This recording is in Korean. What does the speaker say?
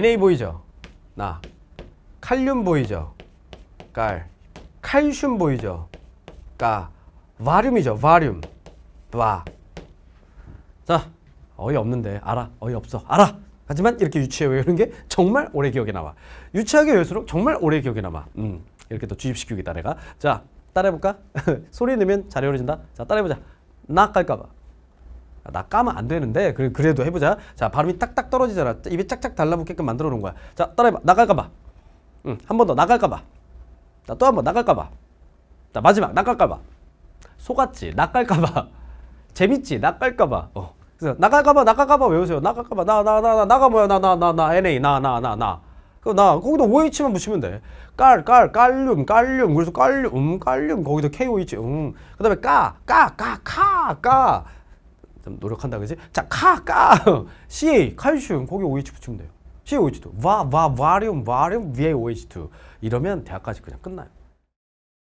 Na 보이죠? 나. 칼륨 보이죠? 깔. 칼슘 보이죠? 까. 바륨이죠. 바륨. 바. 자, 어이없는데. 알아. 어이없어. 알아. 하지만 이렇게 유치해 외우는 게 정말 오래 기억에 남아. 유치하게 외울수록 정말 오래 기억에 남아. 음. 이렇게 또 주입시키겠다 내가. 자, 따라해볼까? 소리 내면 잘 외워진다. 자, 따라해보자. 나 깔까봐. 아, 나 까면 안 되는데 그래, 그래도 해보자 자 발음이 딱딱 떨어지잖아 입에 짝짝 달라붙게끔 만들어 놓은 거야 자 따라해봐 나갈까봐 응, 한 번 더 나갈까봐 자 또 한 번 나갈까봐 자 마지막 나갈까봐 속았지 나갈까봐 재밌지 나갈까봐 어. 그래서 나갈까봐 나갈까봐 외우세요 나갈까봐 나 나 나 나 나가 뭐야 나 나 나나 NA 나나 나 나 그거나 거기다 OH만 붙이면 돼. 깔, 깔, 깔륨, 깔륨. 그래서 깔륨, 음, 깔륨. 거기다 KOH, 음. 그 다음에 까, 까, 까, 카, 까. 좀 노력한다 그지? 자, 카, 까, c 칼슘, 거기 OH 붙이면 돼요. COH2, 와, 와, 와륨, 와륨, VAOH2 이러면 대학까지 그냥 끝나요.